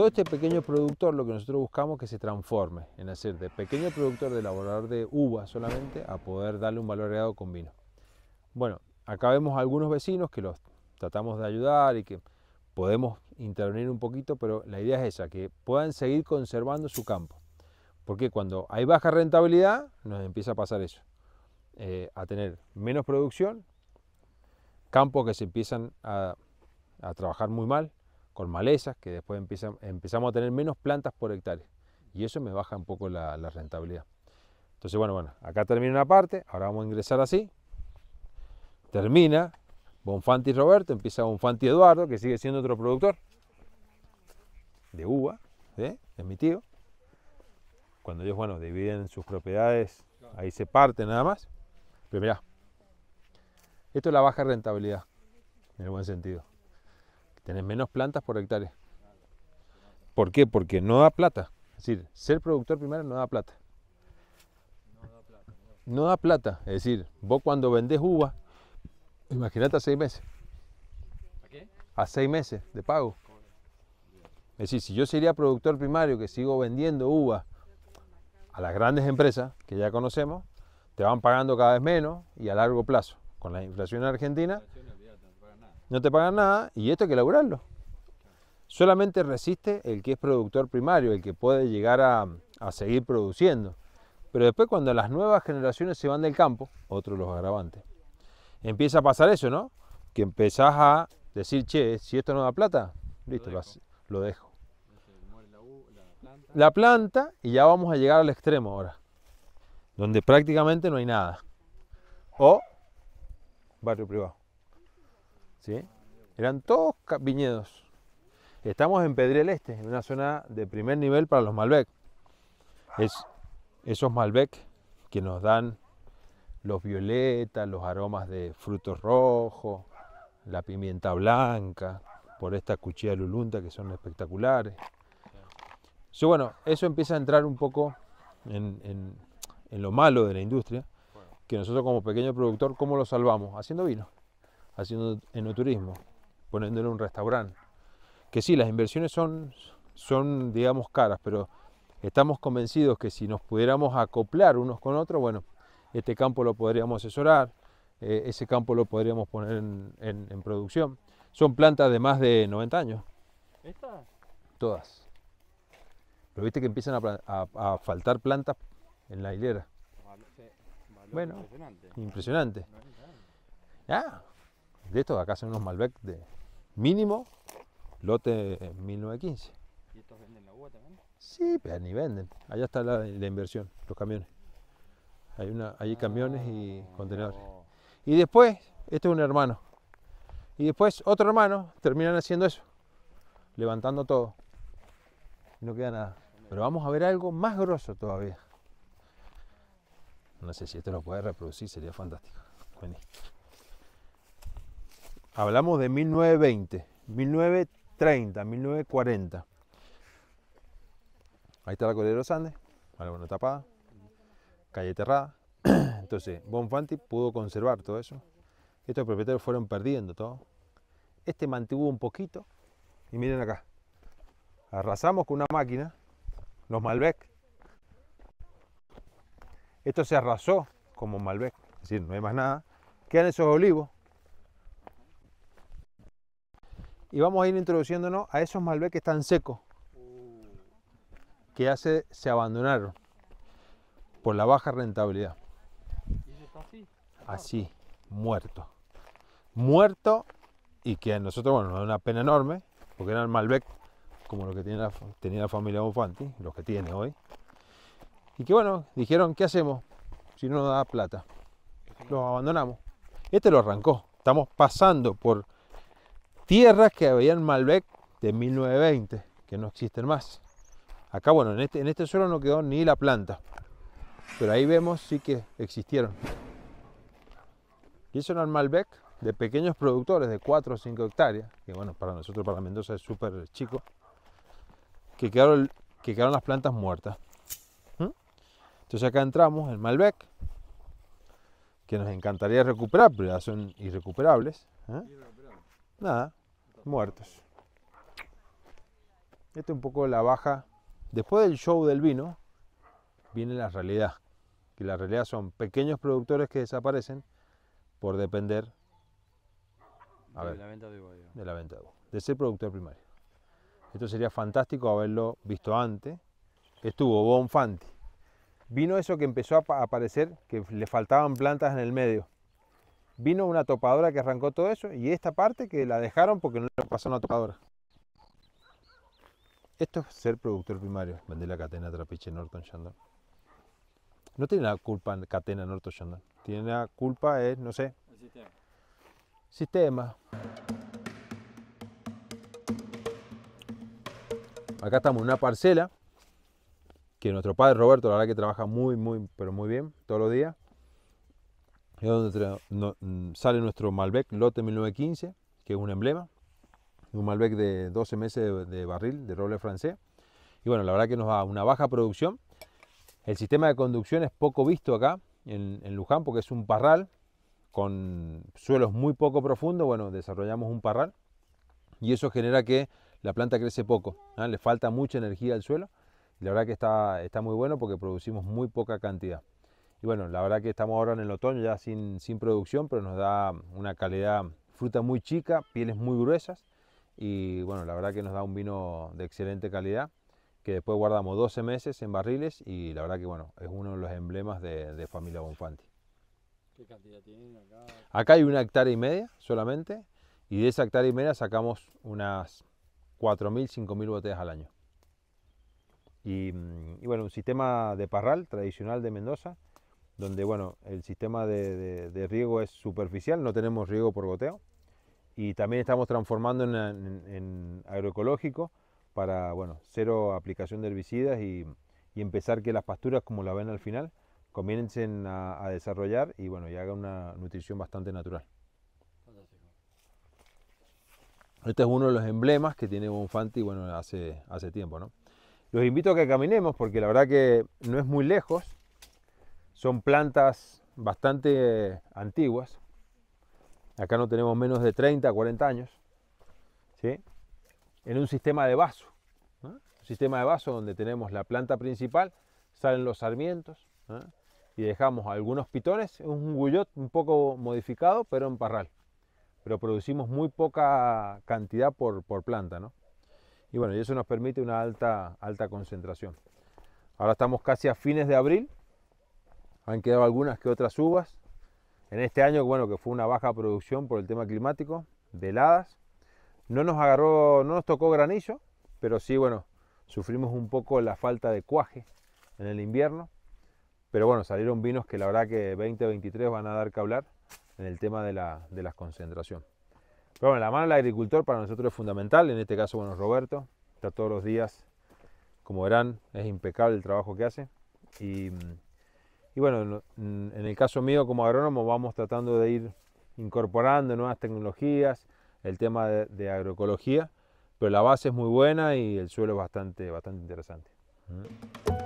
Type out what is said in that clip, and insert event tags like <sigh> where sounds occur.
Todo este pequeño productor, lo que nosotros buscamos es que se transforme en hacer de pequeño productor, de elaborador de uva solamente, a poder darle un valor agregado con vino. Bueno, acá vemos algunos vecinos que los tratamos de ayudar y que podemos intervenir un poquito, pero la idea es esa, que puedan seguir conservando su campo. Porque cuando hay baja rentabilidad, nos empieza a pasar eso, eh, a tener menos producción, campos que se empiezan a trabajar muy mal, formalezas que después empiezan, empezamos a tener menos plantas por hectárea. Y eso me baja un poco la, rentabilidad. Entonces, bueno, bueno, acá termina una parte, ahora vamos a ingresar así. Termina Bonfanti Roberto, empieza Bonfanti Eduardo, que sigue siendo otro productor de uva, ¿eh? es mi tío. Cuando ellos, bueno, dividen sus propiedades, ahí se parte nada más. Pero mirá, esto es la baja rentabilidad, en el buen sentido. Tienes menos plantas por hectárea. ¿Por qué? Porque no da plata. Es decir, ser productor primario no da plata. No da plata. Es decir, vos cuando vendés uva, imagínate a seis meses. ¿A qué? A seis meses de pago. Es decir, si yo sería productor primario que sigo vendiendo uva a las grandes empresas que ya conocemos, te van pagando cada vez menos y a largo plazo. Con la inflación Argentina, no te pagan nada y esto hay que elaborarlo. Solamente resiste el que es productor primario, el que puede llegar a, seguir produciendo. Pero después cuando las nuevas generaciones se van del campo, otro los agravantes. Empieza a pasar eso, ¿no? Que empezás a decir, che, si esto no da plata, listo, Lo dejo. La planta y ya vamos a llegar al extremo ahora, donde prácticamente no hay nada. O barrio privado. ¿sí? Eran todos viñedos. Estamos en Pedriel Este, en una zona de primer nivel para los Malbec. Es, esos Malbec que nos dan los violetas, los aromas de frutos rojos, la pimienta blanca, por esta cuchilla lulunta que son espectaculares. So, bueno, eso empieza a entrar un poco en, en lo malo de la industria, que nosotros como pequeño productor, ¿cómo lo salvamos? Haciendo vino haciendo enoturismo, en un restaurante. Que sí, las inversiones son, son, digamos, caras, pero estamos convencidos que si nos pudiéramos acoplar unos con otros, bueno, este campo lo podríamos asesorar, eh, ese campo lo podríamos poner en, producción. Son plantas de más de 90 años. ¿Estas? Todas. Pero viste que empiezan a, faltar plantas en la hilera. bueno, impresionante. impresionante. Ah, de estos, acá son unos Malbec de mínimo, lote 1915. ¿Y estos venden la uva también? Sí, pero ni venden. Allá está la, inversión, los camiones. Hay, una, hay ah, camiones y contenedores. Y después, este es un hermano. Y después otro hermano terminan haciendo eso, levantando todo. No queda nada. Pero vamos a ver algo más grosso todavía. No sé si esto lo puede reproducir, sería fantástico hablamos de 1920, 1930, 1940. Ahí está la Cordillera de los Andes, alguna tapada, calle Terrada. <clears throat> Entonces, Bonfanti pudo conservar todo eso. Estos propietarios fueron perdiendo todo. Este mantuvo un poquito. Y miren acá. Arrasamos con una máquina, los Malbec. Esto se arrasó como Malbec. Es decir, no hay más nada. Quedan esos olivos y vamos a ir introduciéndonos a esos malbec que están secos, que hace se, abandonaron por la baja rentabilidad. Así, muerto. Muerto y que a nosotros, bueno, nos da una pena enorme, porque eran malbec como los que tenía la, tenía la familia Bonfanti, los que tiene hoy. Y que bueno, dijeron, ¿qué hacemos si no nos da plata? Los abandonamos. Este lo arrancó. Estamos pasando por tierras que había en Malbec de 1920, que no existen más. Acá, bueno, este, en este, suelo no quedó ni la planta, pero ahí vemos sí que existieron. Y eso era Malbec de pequeños productores de 4 o 5 hectáreas, que bueno, para nosotros, para Mendoza es súper chico, que quedaron, que las plantas muertas. ¿Mm? Entonces acá entramos, en Malbec, que nos encantaría recuperar, pero ya son irrecuperables. ¿eh? Nada, muertos. Esta un poco la baja. Después del show del vino, viene la realidad. Que la realidad son pequeños productores que desaparecen por depender de, la venta de, ser productor primario. Esto sería fantástico haberlo visto antes. Estuvo Bonfanti. Vino eso que empezó a aparecer, que le faltaban plantas en el medio vino una topadora que arrancó todo eso y esta parte que la dejaron porque no le pasó una topadora. Esto es ser productor primario, vender la catena trapiche Norton Shandon. No tiene la culpa catena Norton Shandon, tiene la culpa es, no sé, El sistema. sistema. Acá estamos en una parcela que nuestro padre Roberto, la verdad que trabaja muy, muy, pero muy bien todos los días es donde mm, sale nuestro Malbec Lote 1915, que es un emblema, un Malbec de 12 meses de, barril de roble francés. Y bueno, la verdad que nos da una baja producción. El sistema de conducción es poco visto acá en, Luján porque es un parral con suelos muy poco profundos. Bueno, desarrollamos un parral y eso genera que la planta crece poco, ¿ah? le falta mucha energía al suelo. La verdad que está, está muy bueno porque producimos muy poca cantidad. Y bueno, la verdad que estamos ahora en el otoño ya sin, sin producción, pero nos da una calidad, fruta muy chica, pieles muy gruesas. Y bueno, la verdad que nos da un vino de excelente calidad, que después guardamos 12 meses en barriles y la verdad que bueno, es uno de los emblemas de, familia Bonfanti. ¿Qué cantidad tienen acá? Acá hay una hectárea y media solamente, y de esa hectárea y media sacamos unas 4.000, 5.000 botellas al año. Mm, y bueno, un sistema de parral tradicional de Mendoza, donde bueno, el sistema de, riego es superficial, no tenemos riego por goteo, y también estamos transformando en, agroecológico para bueno, cero aplicación de herbicidas y, empezar que las pasturas, como la ven al final, comiencen a, desarrollar y bueno, y haga una nutrición bastante natural. Este es uno de los emblemas que tiene Bonfanti bueno, hace, hace tiempo. ¿no? Los invito a que caminemos porque la verdad que no es muy lejos son plantas bastante antiguas. Acá no tenemos menos de 30, 40 años. ¿sí? En un sistema de vaso. Un sistema de vaso donde tenemos la planta principal, salen los sarmientos y dejamos algunos pitones, un guyot un poco modificado, pero en parral. Pero producimos muy poca cantidad por, planta. Y bueno, y eso nos permite una alta, alta concentración. Ahora estamos casi a fines de abril han quedado algunas que otras uvas. En este año, bueno, que fue una baja producción por el tema climático, veladas No nos agarró, no nos tocó granillo, pero sí, bueno, sufrimos un poco la falta de cuaje en el invierno. Pero bueno, salieron vinos que la verdad que 2023 van a dar que hablar en el tema de la, de la concentración. Pero bueno, la mano del agricultor para nosotros es fundamental. En este caso, bueno, Roberto está todos los días, como verán, es impecable el trabajo que hace. Y mm, y bueno, en el caso mío como agrónomo vamos tratando de ir incorporando nuevas tecnologías, el tema de, agroecología, pero la base es muy buena y el suelo es bastante, bastante interesante. Mm.